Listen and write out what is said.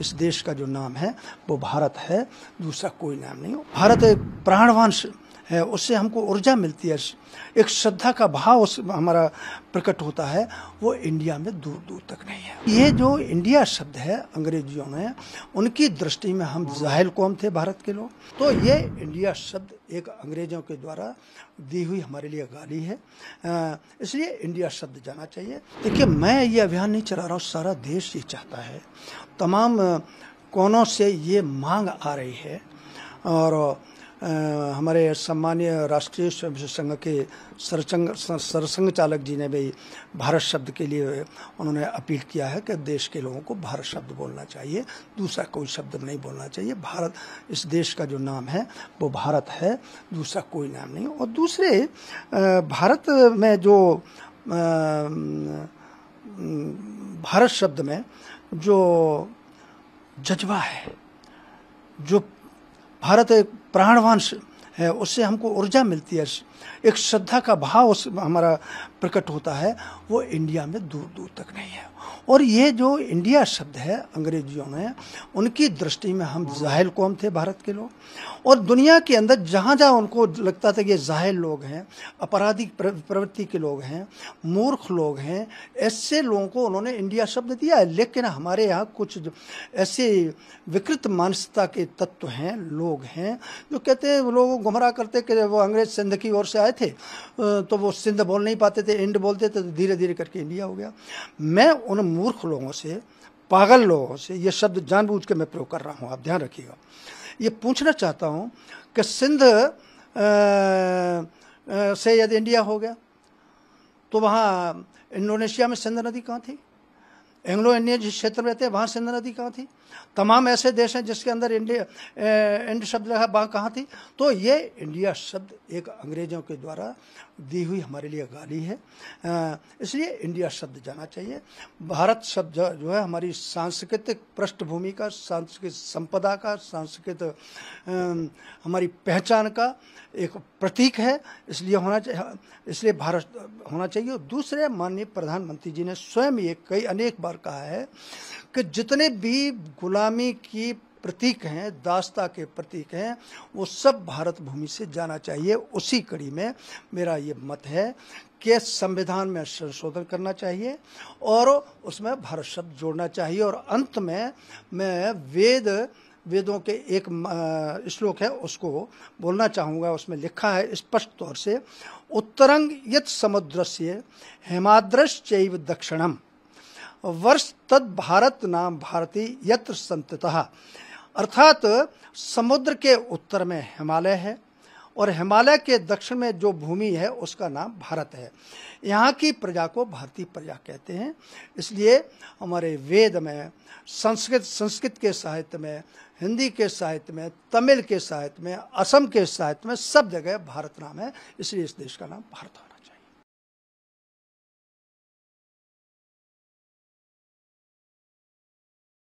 इस देश का जो नाम है वो भारत है दूसरा कोई नाम नहीं भारत प्राणवान है उससे हमको ऊर्जा मिलती है एक श्रद्धा का भाव उस हमारा प्रकट होता है वो इंडिया में दूर दूर तक नहीं है ये जो इंडिया शब्द है अंग्रेजियों ने उनकी दृष्टि में हम जाहिल कौम थे भारत के लोग तो ये इंडिया शब्द एक अंग्रेजों के द्वारा दी हुई हमारे लिए गाली है इसलिए इंडिया शब्द जाना चाहिए देखिए मैं ये अभियान नहीं चला रहा हूँ सारा देश ये चाहता है तमाम कोनों से ये मांग आ रही है और हमारे सम्मान्य राष्ट्रीय स्वयं संघ के सरसंग सरसंघ चालक जी ने भी भारत शब्द के लिए उन्होंने अपील किया है कि देश के लोगों को भारत शब्द बोलना चाहिए दूसरा कोई शब्द नहीं बोलना चाहिए भारत इस देश का जो नाम है वो भारत है दूसरा कोई नाम नहीं और दूसरे भारत में जो भारत शब्द में जो जज्बा है जो भारत एक प्राणवान है उससे हमको ऊर्जा मिलती है एक श्रद्धा का भाव उस हमारा प्रकट होता है वो इंडिया में दूर दूर तक नहीं और ये जो इंडिया शब्द है अंग्रेजियों ने उनकी दृष्टि में हम जाहिल कौम थे भारत के लोग और दुनिया के अंदर जहाँ जहाँ उनको लगता था कि ये जाहिल लोग हैं अपराधिक प्रवृत्ति के लोग हैं मूर्ख लोग हैं ऐसे लोगों को उन्होंने इंडिया शब्द दिया है लेकिन हमारे यहाँ कुछ ऐसे विकृत मानसता के तत्व हैं लोग हैं जो कहते हैं लोग गुमराह करते कि वो अंग्रेज सिंध की ओर से आए थे तो वो सिंध बोल नहीं पाते थे इंड बोलते थे तो धीरे धीरे करके इंडिया हो गया मैं उन मूर्ख लोगों से पागल लोगों से ये शब्द जानबूझ के मैं प्रयोग कर रहा हूँ आप ध्यान रखिएगा ये पूछना चाहता हूँ कि सिंध आ, आ, से यदि इंडिया हो गया तो वहाँ इंडोनेशिया में सिंध नदी कहाँ थी एंग्लो इंडिया जिस क्षेत्र में रहते हैं वहाँ सिंध नदी कहाँ थी तमाम ऐसे देश हैं जिसके अंदर इंडिया इंड शब्द रहा वहाँ कहाँ थी तो ये इंडिया शब्द एक अंग्रेजों के द्वारा दी हुई हमारे लिए गाली है इसलिए इंडिया शब्द जाना चाहिए भारत शब्द जो है हमारी सांस्कृतिक पृष्ठभूमि का सांस्कृतिक संपदा का सांस्कृतिक हमारी पहचान का एक प्रतीक है इसलिए होना चाहिए इसलिए भारत होना चाहिए दूसरे माननीय प्रधानमंत्री जी ने स्वयं ये कई अनेक बार कहा है कि जितने भी गुलामी की प्रतीक हैं दास्ता के प्रतीक हैं वो सब भारत भूमि से जाना चाहिए उसी कड़ी में मेरा ये मत है कि संविधान में संशोधन करना चाहिए और उसमें भारत शब्द जोड़ना चाहिए और अंत में मैं वेद वेदों के एक श्लोक है उसको बोलना चाहूँगा उसमें लिखा है स्पष्ट तौर से उत्तरंग यत समुद्र से हेमाद्रश चैव दक्षिणम वर्ष तद भारत नाम भारती यत्र संततः अर्थात समुद्र के उत्तर में हिमालय है और हिमालय के दक्षिण में जो भूमि है उसका नाम भारत है यहाँ की प्रजा को भारतीय प्रजा कहते हैं इसलिए हमारे वेद में संस्कृत संस्कृत के साहित्य में हिंदी के साहित्य में तमिल के साहित्य में असम के साहित्य में सब जगह भारत नाम है इसलिए इस देश का नाम भारत होना